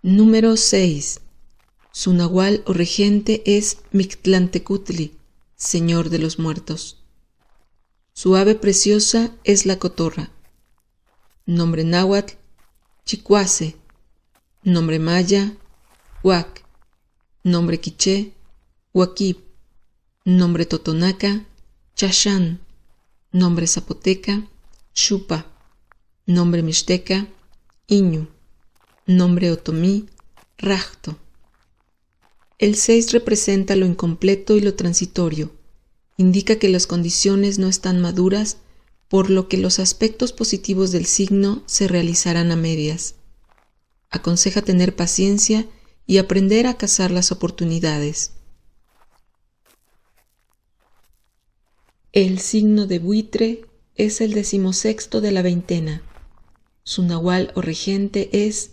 Número 6. Su nahual o regente es Mictlantecutli, señor de los muertos. Su ave preciosa es la cotorra. Nombre náhuatl, Chicuase. Nombre maya, Huac. Nombre quiché, Huaquip. Nombre totonaca, Chachán. Nombre zapoteca, Chupa. Nombre mixteca, Iñu nombre otomí, Rajto. El 6 representa lo incompleto y lo transitorio. Indica que las condiciones no están maduras, por lo que los aspectos positivos del signo se realizarán a medias. Aconseja tener paciencia y aprender a cazar las oportunidades. El signo de buitre es el decimosexto de la veintena. Su nahual o regente es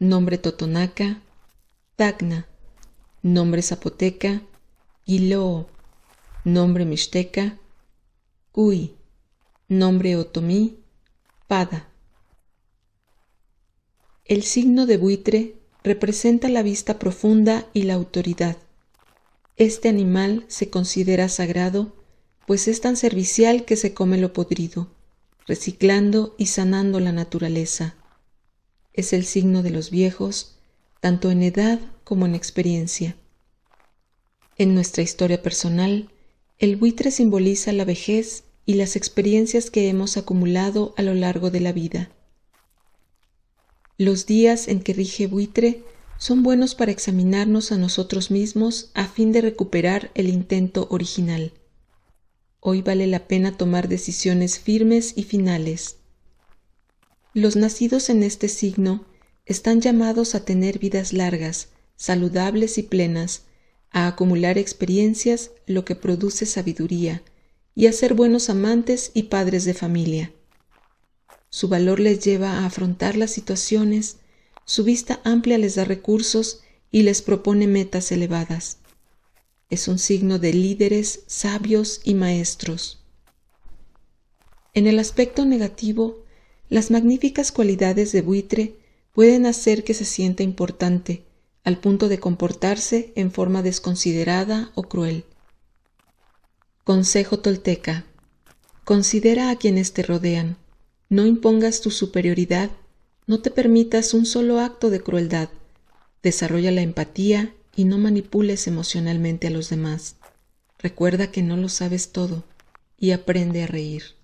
nombre totonaca, tacna, nombre zapoteca, guiloo, nombre mixteca, cuy, nombre otomí, pada. El signo de buitre representa la vista profunda y la autoridad. Este animal se considera sagrado, pues es tan servicial que se come lo podrido, reciclando y sanando la naturaleza es el signo de los viejos, tanto en edad como en experiencia. En nuestra historia personal, el buitre simboliza la vejez y las experiencias que hemos acumulado a lo largo de la vida. Los días en que rige buitre son buenos para examinarnos a nosotros mismos a fin de recuperar el intento original. Hoy vale la pena tomar decisiones firmes y finales. Los nacidos en este signo están llamados a tener vidas largas, saludables y plenas, a acumular experiencias, lo que produce sabiduría, y a ser buenos amantes y padres de familia. Su valor les lleva a afrontar las situaciones, su vista amplia les da recursos y les propone metas elevadas. Es un signo de líderes, sabios y maestros. En el aspecto negativo, las magníficas cualidades de buitre pueden hacer que se sienta importante, al punto de comportarse en forma desconsiderada o cruel. Consejo tolteca. Considera a quienes te rodean. No impongas tu superioridad, no te permitas un solo acto de crueldad. Desarrolla la empatía y no manipules emocionalmente a los demás. Recuerda que no lo sabes todo y aprende a reír.